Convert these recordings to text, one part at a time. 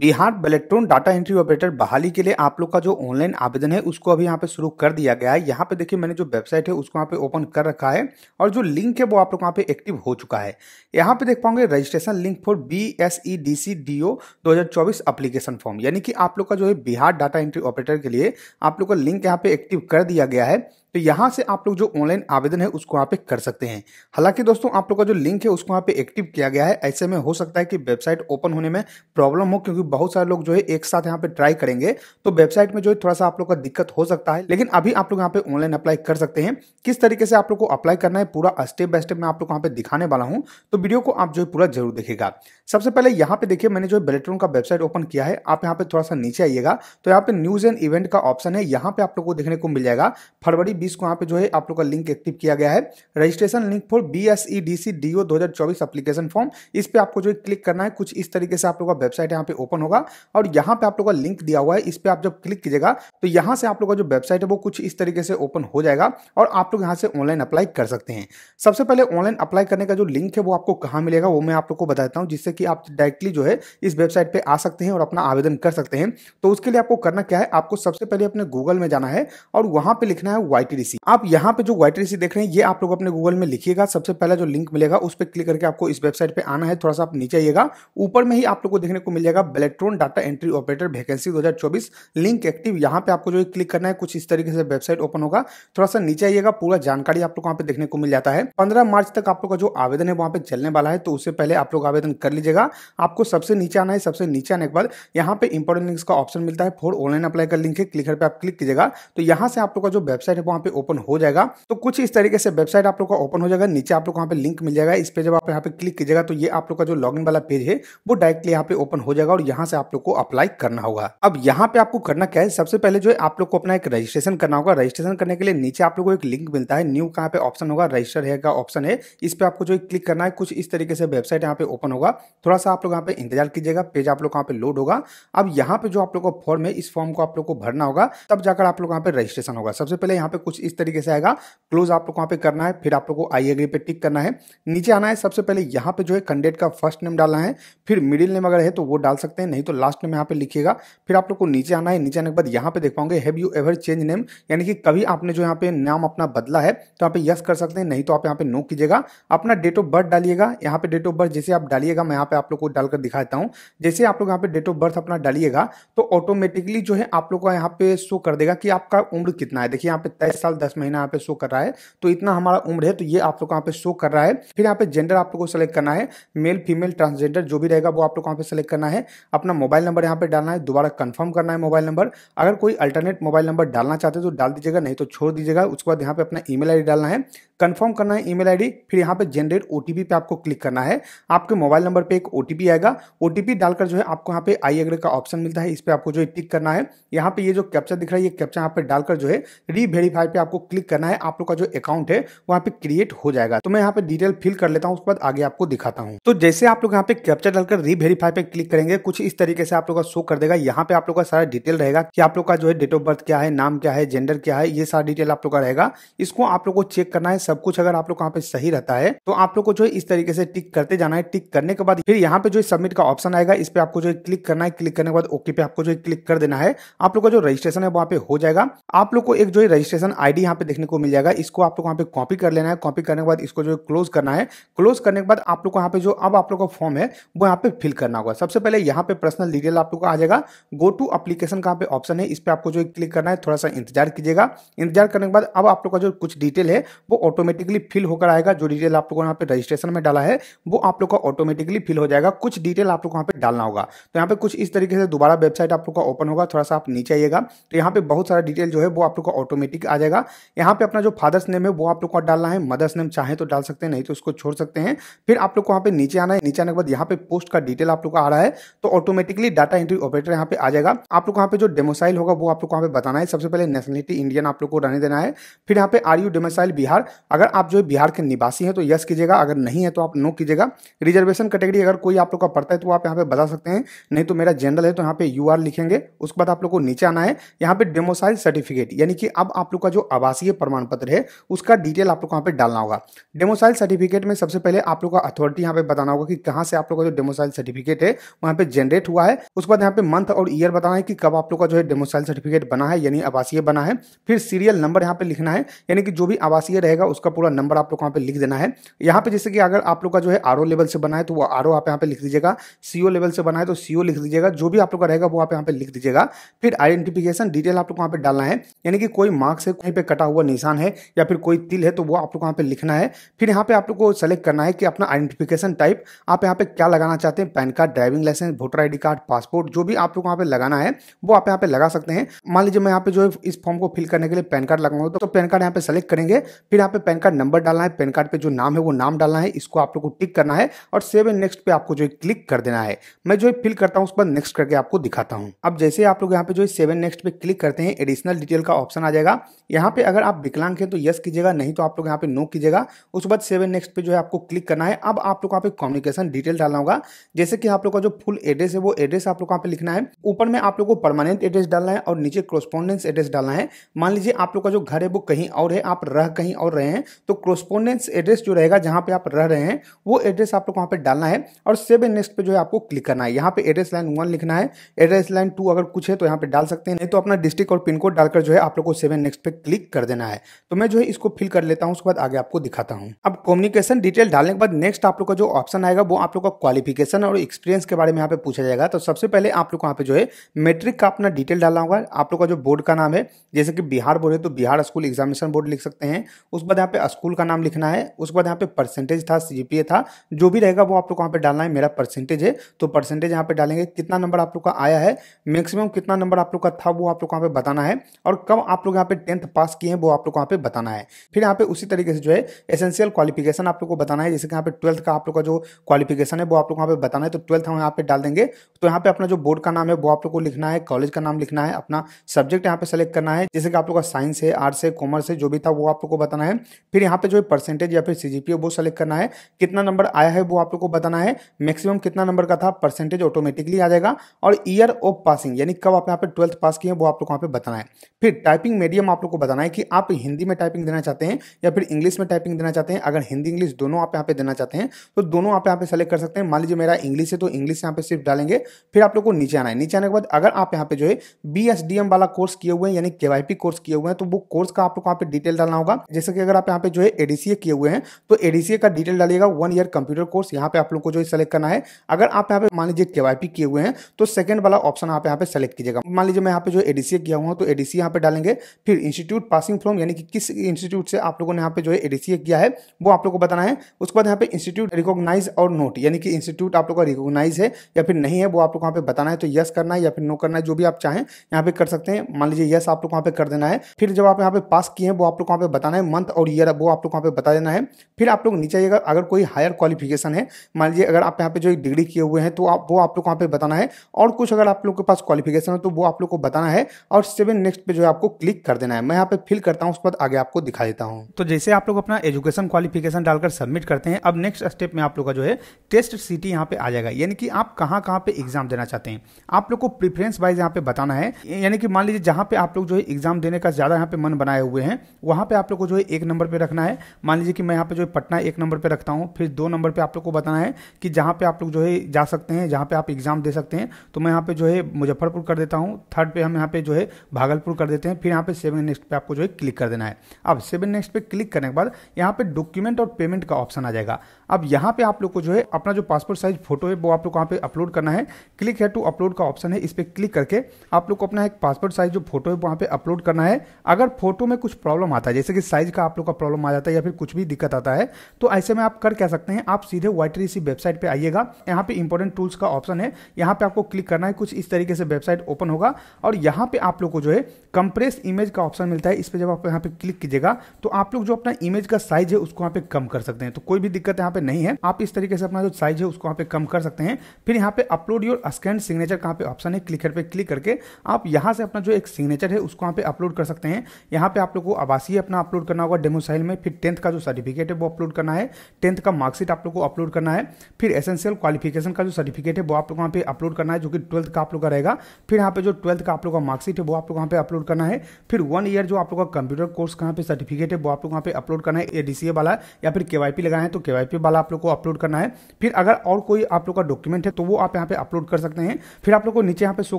Bihar Beltron data entry operator बहाली के लिए आप लोग का जो ऑनलाइन आवेदन है उसको अभी यहाँ पे शुरू कर दिया गया है यहाँ पे देखिए मैंने जो वेबसाइट है उसको यहाँ पे ओपन कर रखा है और जो लिंक है वो आप लोग यहाँ पे एक्टिव हो चुका है यहाँ पे देख पाओगे registration link for B S E D C D O दो हजार चौबीस अप्लीकेशन फॉर्म यानी कि आप लोग का जो है बिहार डाटा एंट्री ऑपरेटर के लिए आप लोग का लिंक यहाँ पे एक्टिव कर दिया गया है तो यहाँ से आप लोग जो ऑनलाइन आवेदन है उसको यहाँ पे कर सकते हैं हालांकि दोस्तों आप लोग का जो लिंक है उसको यहाँ पे एक्टिव किया गया है ऐसे में हो सकता है कि वेबसाइट ओपन होने में प्रॉब्लम हो क्योंकि बहुत सारे लोग जो है एक साथ यहाँ पे ट्राई करेंगे तो वेबसाइट में जो है थोड़ा सा आप लोग का दिक्कत हो सकता है लेकिन अभी आप लोग यहाँ पे ऑनलाइन अप्लाई कर सकते हैं किस तरीके से आप लोग को अप्लाई करना है पूरा स्टेप बाय स्टेप मैं आप लोग यहाँ पे दिखाने वाला हूँ तो वीडियो को आप जो है पूरा जरूर देखेगा सबसे पहले यहाँ पे देखिए मैंने जो है बेलेट्रॉन का वेबसाइट ओपन किया है आप यहाँ पे थोड़ा सा नीचे आइएगा तो यहाँ पे न्यूज एंड इवेंट का ऑप्शन है यहाँ पे आप लोग को देखने को मिल जाएगा फरवरी बीस को यहाँ पे जो है आप लोग का लिंक एक्टिव किया गया है registration link for B S E D C D O दो हजार चौबीस एप्लीकेशन फॉर्म इस पे आपको जो है क्लिक करना है कुछ इस तरीके से आप लोग का वेबसाइट यहाँ पे ओपन ओपन होगा और यहाँ पे आप लोग का लिंक दिया हुआ है इस पर आप जब क्लिक कीजिएगा तो यहाँ से आप लोग का जो वेबसाइट है वो कुछ इस तरीके से ओपन हो जाएगा और आप लोग यहाँ से ऑनलाइन अप्लाई कर सकते हैं सबसे पहले ऑनलाइन अप्लाई करने का जो लिंक है वो आपको कहाँ मिलेगा वो मैं आप लोग को बताता हूँ जिससे कि आप डायरेक्टली जो है इस वेबसाइट पर आ सकते हैं और अपना आवेदन कर सकते हैं तो उसके लिए आपको करना क्या है आपको सबसे पहले अपने गूगल में जाना है और वहाँ पर लिखना है वाई आप यहाँ पर जो वाई देख रहे हैं ये आप लोग अपने गूगल में लिखिएगा सबसे पहला जो लिंक मिलेगा उस पर क्लिक करके आपको इस वेबसाइट पर आना है थोड़ा सा आप नीचे आइएगा ऊपर में ही आप लोग को देखने को मिल जाएगा electron data entry operator vacancy 2024 link active यहाँ पे आपको जो क्लिक करना है कुछ इस तरीके से वेबसाइट ओपन होगा थोड़ा सा नीचे आइएगा पूरा जानकारी आप लोग वहाँ पे देखने को मिल जाता है पंद्रह मार्च तक आप लोग का जो आवेदन है वहाँ पे चलने वाला है तो उससे पहले आप लोग आवेदन कर लीजिएगा आपको सबसे नीचे आना है सबसे नीचे आने के बाद यहाँ पे इंपोर्टेंट लिंक का ऑप्शन मिलता है फोर ऑनलाइन अप्लाई का लिंक है क्लिकर पर आप क्लिक कीजिएगा तो यहाँ से आप लोग का जो वेबसाइट है वहाँ पे ओपन हो जाएगा तो कुछ इस तरीके से वेबसाइट आप लोग का ओपन हो जाएगा नीचे आप लोग वहाँ पे लिंक मिल जाएगा इस पे जब आप यहाँ पे क्लिक कीजिएगा तो ये आप लोग का जो लॉग वाला पेज है वो डायरेक्टली यहाँ पे ओपन हो जाएगा और यहाँ से आप लोग को अप्लाई करना होगा अब यहाँ पे आपको करना क्या है सबसे पहले जो है आप लोग को अपना एक रजिस्ट्रेशन करना होगा रजिस्ट्रेशन करने के लिए नीचे आप लोग को एक लिंक मिलता है न्यू कहाँ पे ऑप्शन होगा रजिस्टर है का ऑप्शन है इस पर आपको जो क्लिक करना है कुछ इस तरीके से वेबसाइट यहाँ पे ओपन होगा थोड़ा सा आप लोग यहाँ पे इंतजार कीजिएगा पेज आप लोग यहाँ पे लोड होगा अब यहाँ पे जो आप लोग का फॉर्म है इस फॉर्म को आप लोग को भरना होगा तब जाकर आप लोग यहाँ पे रजिस्ट्रेशन होगा सबसे पहले यहाँ पे कुछ इस तरीके से आएगा क्लोज आप लोग यहाँ पे करना है फिर आप लोग को आई एग्री पे टिक करना है नीचे आना है सबसे पहले यहाँ पे जो है कैंडिडेट का फर्स्ट नेम डालना है फिर मिडिल नेम अगर है तो वो डाल सकते हैं सकते हैं नहीं तो लास्ट में यहाँ पे लिखिएगा फिर आप लोग को नीचे आना है नीचे आने के बाद यहाँ पे देख पाओगे have you ever change name यानी कि कभी आपने जो यहाँ पे नाम अपना बदला है तो यहाँ पे यस कर सकते हैं नहीं तो आप यहाँ पे नो कीजिएगा अपना डेट ऑफ बर्थ डालिएगा यहाँ पे डेट ऑफ बर्थ जैसे आप डालिएगा मैं यहाँ पे आप लोग को डालकर दिखा देता हूँ जैसे आप लोग यहाँ पे डेट ऑफ बर्थ अपना डालिएगा तो ऑटोमेटिकली जो है आप लोग का यहाँ पे शो कर देगा कि आपका उम्र कितना है देखिए यहाँ पे तेईस साल दस महीना यहाँ पे शो कर रहा है तो इतना हमारा उम्र है तो ये आप लोग यहाँ पे शो कर रहा है फिर यहाँ पे जेंडर आप लोग को सेलेक्ट करना है मेल फीमेल ट्रांसजेंडर जो भी रहेगा वो आप लोग यहाँ पे सेलेक्ट करना है अपना मोबाइल नंबर यहाँ पर डालना है दोबारा कंफर्म करना है मोबाइल नंबर अगर कोई अल्टरनेट मोबाइल नंबर डालना चाहते हो तो डाल दीजिएगा नहीं तो छोड़ दीजिएगा उसके बाद यहाँ पे अपना ईमेल आईडी डालना है कंफर्म करना है ईमेल आईडी फिर यहाँ पे जनरेट ओटीपी पे आपको क्लिक करना है आपके मोबाइल नंबर पर एक ओटीपी आएगा ओटीपी डालकर जो है आपको यहाँ पे आई एग्रे का ऑप्शन मिलता है इस पर आपको जो है टिक करना है यहाँ पे ये जो कैप्चा दिख रहा है ये कैप्चा यहाँ पे डालकर जो है री वेरीफाई पे आपको क्लिक करना है आप लोग का जो अकाउंट है वहाँ पे क्रिएट हो जाएगा तो मैं यहाँ पे डिटेल फिल कर लेता हूँ उसके बाद आगे आपको दिखाता हूँ तो जैसे आप लोग यहाँ पे कैप्चा डालकर री वेरीफाई पे क्लिक करेंगे कुछ कुछ इस तरीके से आप लोग का शो कर देगा यहाँ पे आप लोग का सारा डिटेल रहेगा कि आप लोग का जो है डेट ऑफ बर्थ क्या है नाम क्या है जेंडर क्या है ये सारा डिटेल आप लोग का रहेगा इसको आप लोग को चेक करना है सब कुछ अगर आप लोग कहाँ पे सही रहता है तो आप लोग को जो है इस तरीके से टिक करते जाना है टिक करने के बाद फिर यहाँ पे जो सबमिट का ऑप्शन आएगा इस पर आपको जो है क्लिक करना है क्लिक करने के बाद ओके पे आपको जो है क्लिक कर देना है आप लोग का जो रजिस्ट्रेशन है वहाँ पे हो जाएगा आप लोग को एक जो है रजिस्ट्रेशन आईडी यहाँ पे देखने को मिल जाएगा इसको आप लोग वहाँ पे कॉपी कर लेना है कॉपी करने के बाद इसको जो है क्लोज करना है क्लोज करने के बाद आप लोग यहाँ पे जो अब आप लोग का फॉर्म है वो यहाँ पे फिल करना होगा सबसे पहले यहाँ पे पर्सनल डिटेल आप लोग को आ जाएगा गो टू अप्लीकेशन कहाँ पे ऑप्शन है इस पर आपको जो क्लिक करना है थोड़ा सा इंतजार कीजिएगा इंतजार करने के बाद अब आप लोग का जो कुछ डिटेल है वो ऑटोमेटिकली फिल होकर आएगा जो डिटेल आप लोग ने यहाँ पे रजिस्ट्रेशन में डाला है वो आप लोग का ऑटोमेटिकली फिल हो जाएगा कुछ डिटेल आप लोग को पे डालना होगा तो यहाँ पे कुछ इस तरीके से दोबारा वेबसाइट आप लोग का ओपन होगा थोड़ा सा आप नीचे आइएगा तो यहाँ पे बहुत सारा डिटेल जो है वो आप लोग का ऑटोमेटिक आ जाएगा यहाँ पे अपना जो फादर्स नेम है वो आप लोग को डालना है मदर्स नेम चाहे तो डाल सकते हैं नहीं तो उसको छोड़ सकते हैं फिर आप लोग को वहाँ पे नीचे आना है नीचे आने के बाद यहाँ पे पोस्ट का डिटेल आप लोग का आ रहा है तो ऑटोमेटिकली डाटा एंट्री ऑपरेटर यहाँ पे आ जाएगा आप लोग यहाँ पे जो डेमोसाइल होगा वो आप लोग यहाँ पे बताना है सबसे पहले नेशनलिटी इंडियन आप लोग को रहने देना है फिर यहाँ पे आर यू डेमोसाइल बिहार अगर आप जो है बिहार के निवासी हैं तो यस कीजिएगा अगर नहीं है तो आप नो कीजिएगा रिजर्वेशन कैटेगरी अगर कोई आप लोग का पड़ता है तो आप यहाँ पे बता सकते हैं नहीं तो मेरा जनरल है तो यहाँ पे यू आर लिखेंगे उसके बाद आप लोग को नीचे आना है यहाँ पे डेमोसाइल सर्टिफिकेट यानी कि अब आप लोग का जो आवासीय प्रमाण पत्र है उसका डिटेल आप लोग यहाँ पे डालना होगा डेमोसाइल सर्टिफिकेट में सबसे पहले आप लोग का अथॉरिटी यहाँ पे बताना होगा कि कहाँ से आप लोग का जो डेमोसाइल सर्टिफिकेट है वहाँ पे जेनरल जनरेट हुआ है उसके बाद यहाँ पे मंथ और ईयर बताना है कि कब आप लोग का जो है डेमोसाइल सर्टिफिकेट बना है यानी आवासीय बना है फिर सीरियल नंबर यहाँ पे लिखना है यानी कि जो भी आवासीय रहेगा उसका पूरा नंबर आप लोग यहाँ पे लिख देना है यहाँ पे जैसे कि अगर आप लोग का जो है आर लेवल से बना है तो वो आर आप यहाँ पे लिख दीजिएगा सीओ लेवल से बना है तो सीओ लिख दीजिएगा जो भी आप लोग का रहेगा वो आप यहाँ पे लिख दीजिएगा फिर आइडेंटिफिकेशन डिटेल आप लोग यहाँ पे डालना है यानी कि कोई मार्क्स है कहीं पर कटा हुआ निशान है या फिर कोई तिल है तो वो आप लोग यहाँ पे लिखना है फिर यहाँ पे आप लोग को सेलेक्ट करना है कि अपना आइडेंटिफिकेशन टाइप आप यहाँ पे क्या लगाना चाहते हैं PAN card driving licence voter ID card passport जो भी आप लोग वहाँ पे लगाना है वो आप यहाँ पे लगा सकते हैं मान लीजिए मैं यहाँ पे जो है इस फॉर्म को फिल करने के लिए पैन कार्ड लगाऊंगा तो पैन कार्ड यहाँ पे सेलेक्ट करेंगे फिर यहाँ पे पैन कार्ड नंबर डालना है पैन कार्ड पे जो नाम है वो नाम डालना है इसको आप लोग को टिक करना है और सेव एंड नेक्स्ट पे आपको जो है क्लिक कर देना है मैं जो है फिल करता हूँ उस पर नेक्स्ट करके आपको दिखाता हूँ अब जैसे आप लोग यहाँ पे जो है सेवन नेक्स्ट पे क्लिक करते हैं एडिशनल डिटेल का ऑप्शन आ जाएगा यहाँ पे अगर आप विकलांग हैं तो यस कीजिएगा नहीं तो आप लोग यहाँ पे नो कीजिएगा उसके बाद सेवन नेक्स्ट पे जो है आपको क्लिक करना है अब आप लोग यहाँ पे कम्युनिकेशन डिटेल डालना होगा जैसे कि आप लोग का जो फुल एड्रेस एड्रेस है वो एड्रेस आप लोग कहाँ पे लिखना है ऊपर में आप लोग को परमानेंट एड्रेस डालना है और नीचे क्रोस्पोंडेंस एड्रेस डालना है मान लीजिए आप लोग का जो घर है वो कहीं और है आप रह कहीं और रहे हैं तो क्रोस्पोंडेंस एड्रेस जो रहेगा जहाँ पे आप रह रहे हैं वो एड्रेस आप लोग वहाँ पर डालना है और सेव एंड नेक्स्ट पे जो है आपको क्लिक करना है यहाँ पे एड्रेस लाइन वन लिखना है एड्रेस लाइन टू अगर कुछ है तो यहाँ पे डाल सकते हैं नहीं तो अपना डिस्ट्रिक्ट और पिन कोड डालकर जो है आप लोग को सेवन नेक्स्ट पे क्लिक कर देना है तो मैं जो है इसको फिल कर लेता हूँ उसके बाद आगे आपको दिखाता हूँ अब कम्युनिकेशन डिटेल डालने के बाद नेक्स्ट आप लोग का जो ऑप्शन आएगा वो आप लोग का क्वालिफिकेशन और एक्सपीरियंस के बारे में यहाँ पे पूछा जाएगा तो सबसे पहले आप लोग वहाँ पे जो है मेट्रिक का अपना डिटेल डालना होगा आप लोग का जो बोर्ड का नाम है जैसे कि बिहार बोर्ड है तो बिहार स्कूल एग्जामिनेशन बोर्ड लिख सकते हैं उसके बाद यहाँ पे स्कूल का नाम लिखना है उसके बाद यहाँ पे परसेंटेज था सी था जो भी रहेगा वो आप लोग वहाँ पर डालना है मेरा परसेंटेज है तो परसेंटेज यहाँ पर डालेंगे कितना नंबर आप लोग का आया है मैक्सिमम कितना नंबर आप लोग का था वो आप लोग वहाँ पर बताना है और कब आप लोग यहाँ पे टेंथ पास किए हैं वो आप लोग वहाँ पर बताना है फिर यहाँ पे उसी तरीके से जो है एसेंशियल क्वालिफिकेशन आप लोग को बताना है जैसे कि यहाँ पे ट्वेल्थ का आप लोग का जो क्वालिफिकेशन है वो आप लोग वहाँ पर बताना है तो ट्वेल्थ हम यहाँ पे डाल देंगे करेंगे तो यहाँ पे अपना जो बोर्ड का नाम है वो आप लोग को लिखना है कॉलेज का नाम लिखना है अपना सब्जेक्ट यहाँ पे सेलेक्ट करना है जैसे कि आप लोग का साइंस है आर्ट्स है कॉमर्स है जो भी था वो आप लोग को बताना है फिर यहाँ पे जो परसेंटेज या फिर सीजीपीए वो सेलेक्ट करना है कितना नंबर आया है वो आप लोग को बताना है मैक्सिमम कितना नंबर का था परसेंटेज ऑटोमेटिकली आ जाएगा और ईयर ऑफ पासिंग यानी कब आप यहाँ पे ट्वेल्थ पास किए वो आप लोग को यहाँ पे बताना है फिर टाइपिंग मीडियम आप लोग को बताना है कि आप हिंदी में टाइपिंग देना चाहते हैं या फिर इंग्लिश में टाइपिंग देना चाहते हैं अगर हिंदी इंग्लिश दोनों आप यहाँ पे देना चाहते हैं तो दोनों आप यहाँ पे सेलेक्ट कर सकते हैं मान लीजिए मेरा इंग्लिश है तो इंग्लिश यहाँ पे सिर्फ डालेंगे फिर आप लोग को नीचे आना है नीचे आने के बाद अगर आप यहाँ पे जो है बी एस डी एम वाला कोर्स किए हुए हैं यानी के कोर्स किए हुए हैं तो वो कोर्स का आप लोग वहाँ पे डिटेल डालना होगा जैसे कि अगर आप यहाँ पे जो है एडीसीए किए हुए हैं तो एडीसीए का डिटेल डालिएगा वन ईयर कंप्यूटर कोर्स यहाँ पे आप लोग को जो है सेलेक्ट करना है अगर आप यहाँ पे मान लीजिए केवाईपी किए हुए हैं तो सेकंड वाला ऑप्शन आप यहाँ पे सेलेक्ट कीजिएगा मान लीजिए मैं यहाँ पे जो एडीसीए किया हुआ तो एडीसी यहाँ पे डालेंगे फिर इंस्टीट्यूट पासिंग फ्रॉम यानी कि किस इंस्टीट्यूट से आप लोगों ने यहाँ पे जो है एडीसीए किया है वो आप लोग को बताना है उसके बाद यहाँ पे इंस्टीट्यूट रिकॉग्नाइज और नोट यानी कि इंस्टीट्यूट आप लोग का रिकॉग्नाइज है या फिर नहीं है वो आप लोग वहाँ पे बताना है तो यस करना है या फिर नो करना है जो भी आप चाहें यहाँ पे कर सकते हैं मान लीजिए यस आप लोग वहाँ पे कर देना है फिर जब आप यहाँ पे पास किए हैं वो आप लोग वहाँ पे बताना है मंथ और ईयर वो आप लोग वहाँ पे बता देना है फिर आप लोग नीचे आइएगा अगर कोई हायर क्वालिफिकेशन है मान लीजिए अगर आप यहाँ पे जो डिग्री किए हुए हैं तो आप वो आप लोग वहाँ पे बताना है और कुछ अगर आप लोग के पास क्वालिफिकेशन है तो वो आप लोग को बताना है और सेवन नेक्स्ट पे जो है आपको क्लिक कर देना है मैं यहाँ पे फिल करता हूँ उस पर आगे आपको दिखा देता हूँ तो जैसे आप लोग अपना एजुकेशन क्वालिफिकेशन डालकर सबमिट करते हैं अब नेक्स्ट स्टेप में आप लोग का जो है टेस्ट सिटी यहाँ पे आ जाएगा यानी कि आप कहाँ कहाँ पे एग्जाम देना चाहते हैं आप लोग को प्रिफरेंस वाइज यहाँ पे बताना है यानी कि मान लीजिए जहाँ पे आप लोग जो है एग्जाम देने का ज्यादा यहाँ पे मन बनाए हुए हैं वहाँ पे आप लोग को जो है एक नंबर पे रखना है मान लीजिए कि मैं यहाँ पे जो है पटना एक नंबर पे रखता हूँ फिर दो नंबर पे आप लोग को बताना है कि जहाँ पे आप लोग जो है जा सकते हैं जहाँ पे आप एग्जाम दे सकते हैं तो मैं यहाँ पे जो है मुजफ्फरपुर कर देता हूँ थर्ड पे हम यहाँ पे जो है भागलपुर कर देते हैं फिर यहाँ पे सेवन नेक्स्ट पे आपको जो है क्लिक कर देना है अब सेवन नेक्स्ट पे क्लिक करने के बाद यहाँ पे डॉक्यूमेंट और पेमेंट का ऑप्शन आ जाएगा अब यहाँ पे आप लोग को जो है अपना जो पासपोर्ट साइज फोटो है वो आप लोग कहाँ पे अपलोड करना है क्लिक है टू अपलोड का ऑप्शन है इस पर क्लिक करके आप लोग को अपना एक पासपोर्ट साइज जो फोटो है वहाँ पे अपलोड करना है अगर फोटो में कुछ प्रॉब्लम आता है जैसे कि साइज का आप लोग का प्रॉब्लम आ जाता है या फिर कुछ भी दिक्कत आता है तो ऐसे में आप कर कह सकते हैं आप सीधे वाई वेबसाइट पर आइएगा यहाँ पे इंपॉर्टेंट टूल्स का ऑप्शन है यहाँ पे आपको क्लिक करना है कुछ इस तरीके से वेबसाइट ओपन होगा और यहाँ पे आप लोग को जो है कंप्रेस इमेज का ऑप्शन मिलता है इस पर जब आप यहाँ पे क्लिक कीजिएगा तो आप लोग जो अपना इमेज का साइज है उसको यहाँ पे कम कर सकते हैं तो कोई भी दिक्कत यहाँ पे पे नहीं है आप इस तरीके से अपना जो साइज है उसको यहाँ पे कम कर सकते हैं फिर यहाँ पे अपलोड योर स्कैन सिग्नेचर कहाँ पे ऑप्शन है क्लिकर पे क्लिक करके आप यहाँ से अपना जो एक सिग्नेचर है उसको यहाँ पे अपलोड कर सकते हैं यहाँ पे आप लोग को आवासीय अपना अपलोड करना होगा डेमो साइल में फिर टेंथ का जो सर्टिफिकेट है वो अपलोड करना है टेंथ का मार्कशीट आप लोग को अपलोड करना है फिर एसेंशियल क्वालिफिकेशन का जो सर्टिफिकेट है वो आप लोग वहाँ पे अपलोड करना है जो कि ट्वेल्थ का आप लोग का रहेगा फिर यहाँ पे जो ट्वेल्थ का आप लोग का मार्कशीट है वो आप लोग वहाँ पे अपलोड करना है फिर वन ईयर जो आप लोग का कंप्यूटर कोर्स कहाँ पे सर्टिफिकेट है वो आप लोग वहाँ पे अपलोड करना है ए वाला या फिर केवाईपी लगाए तो केवाईपी वाला आप लोग को अपलोड करना है फिर अगर और कोई आप लोग का डॉक्यूमेंट है तो वो आप यहाँ पे अपलोड कर सकते हैं फिर आप लोग को नीचे यहाँ पे शो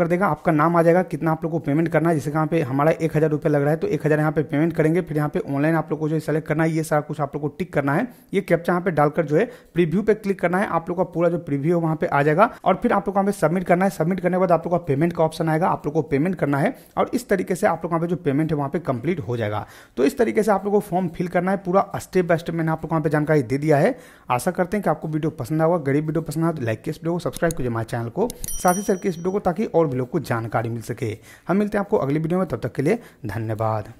कर देगा आपका नाम आ जाएगा कितना आप लोग को पेमेंट करना है जैसे यहाँ पे हमारा एक हज़ार लग रहा है तो एक हज़ार यहाँ पे पेमेंट करेंगे फिर यहाँ पे ऑनलाइन आप लोग को जो सेलेक्ट करना है ये सारा कुछ आप लोग को टिक करना है ये कैप्चा यहाँ पे डालकर जो है प्रीव्यू पे क्लिक करना है आप लोग का पूरा जो प्रीव्यू है वहाँ पे आ जाएगा और फिर आप लोग यहाँ पे सबमिट करना है सबमिट करने के बाद आप लोग का पेमेंट का ऑप्शन आएगा आप लोग को पेमेंट करना है और इस तरीके से आप लोग यहाँ पे जो पेमेंट है वहाँ पे कंप्लीट हो जाएगा तो इस तरीके से आप लोग को फॉर्म फिल करना है पूरा स्टेप बाय स्टेप मैंने आप लोग को पे जानकारी दे दिया है आशा करते हैं कि आपको वीडियो पसंद आएगा गरीब वीडियो पसंद आए तो लाइक के इस वीडियो को सब्सक्राइब कीजिए हमारे चैनल को साथ ही सर के इस वीडियो को ताकि और भी लोग को जानकारी मिल सके हम मिलते हैं आपको अगली वीडियो में तब तक के लिए धन्यवाद